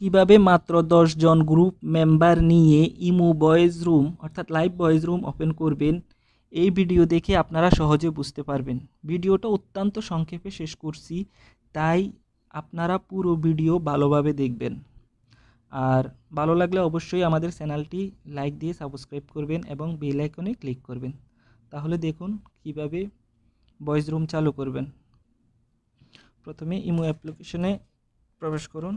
কিভাবে মাত্র জন গ্রুপ মেম্বার নিয়ে ইমো বয়েজ রুম অর্থাৎ লাইভ বয়েজ রুম ওপেন করবেন এই ভিডিও দেখে আপনারা সহজে বুঝতে পারবেন ভিডিওটা অত্যন্ত সংক্ষেপে শেষ করছি তাই আপনারা পুরো ভিডিও ভালোভাবে দেখবেন আর ভালো লাগলে অবশ্যই আমাদের চ্যানেলটি লাইক দিয়ে সাবস্ক্রাইব করবেন এবং বেল আইকনে ক্লিক করবেন তাহলে দেখুন কিভাবে বয়েজ রুম চালু করবেন প্রথমে ইমো অ্যাপ্লিকেশনে প্রবেশ করুন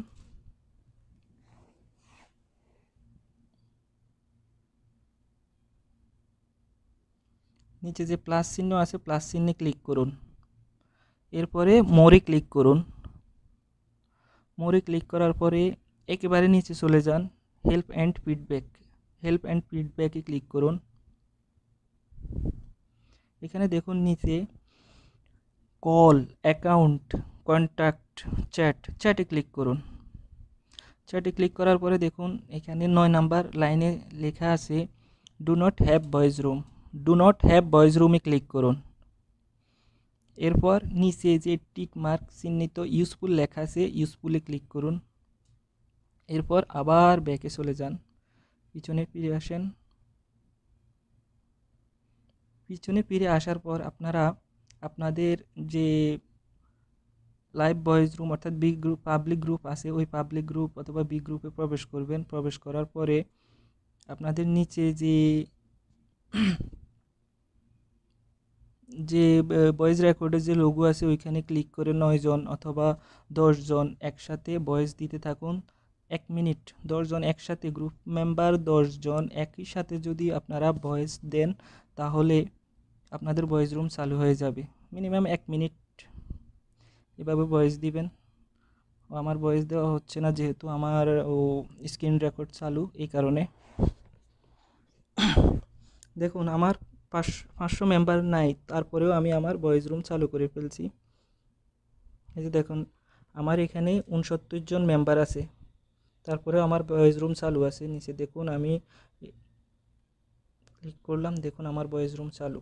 নিচে যে প্লাস চিহ্ন আছে প্লাস চিহ্নে ক্লিক করুন এরপরে মোরে ক্লিক করুন মোরে ক্লিক করার পরে একেবারে নিচে চলে যান help and feedback help and ফিডব্যাকে ক্লিক করুন এখানে দেখুন নিচে কল অ্যাকাউন্ট কন্ট্যাক্ট চ্যাট চ্যাটে ক্লিক করুন চ্যাটে ক্লিক করার পরে দেখুন এখানে নয় নাম্বার লাইনে লেখা আছে do not have voice room do not have voice রুমে ক্লিক করুন এরপর নিচে যে টিক মার্ক চিহ্নিত ইউজফুল লেখা আছে ইউজফুলে ক্লিক করুন এরপর আবার ব্যাকে চলে যান পিছনে ফিরে আসেন পিছনে ফিরে আসার পর আপনারা আপনাদের যে লাইভ বয়েজ রুম অর্থাৎ বিগ গ্রুপ পাবলিক গ্রুপ আছে ওই পাবলিক গ্রুপ অথবা বিগ গ্রুপে প্রবেশ করবেন প্রবেশ করার পরে আপনাদের নিচে যে যে ভয়েস রেকর্ডের যে লোগো আছে ওইখানে ক্লিক করে নয়জন অথবা দশজন একসাথে ভয়েস দিতে থাকুন এক মিনিট দশজন একসাথে গ্রুপ মেম্বার দশজন একই সাথে যদি আপনারা ভয়েস দেন তাহলে আপনাদের ভয়েস রুম চালু হয়ে যাবে মিনিমাম এক মিনিট এভাবে ভয়েস দিবেন আমার ভয়েস দেওয়া হচ্ছে না যেহেতু আমার ও স্ক্রিন রেকর্ড চালু এই কারণে দেখুন আমার পাঁচশো পাঁচশো মেম্বার নাই তারপরেও আমি আমার বয়েজ রুম চালু করে ফেলছি এই যে দেখুন আমার এখানে উনসত্তর জন মেম্বার আছে তারপরেও আমার বয়েজ রুম চালু আছে নিচে দেখুন আমি ক্লিক করলাম দেখুন আমার বয়েজ রুম চালু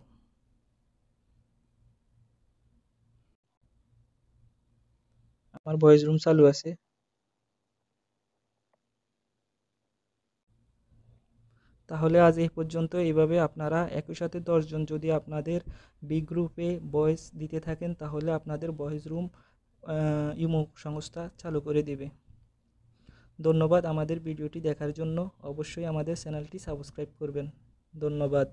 আমার বয়েজ রুম চালু আছে তাহলে আজ এই পর্যন্ত এইভাবে আপনারা একই সাথে দশজন যদি আপনাদের বি গ্রুপে বয়েস দিতে থাকেন তাহলে আপনাদের বয়েস রুম ইমো সংস্থা চালু করে দেবে ধন্যবাদ আমাদের ভিডিওটি দেখার জন্য অবশ্যই আমাদের চ্যানেলটি সাবস্ক্রাইব করবেন ধন্যবাদ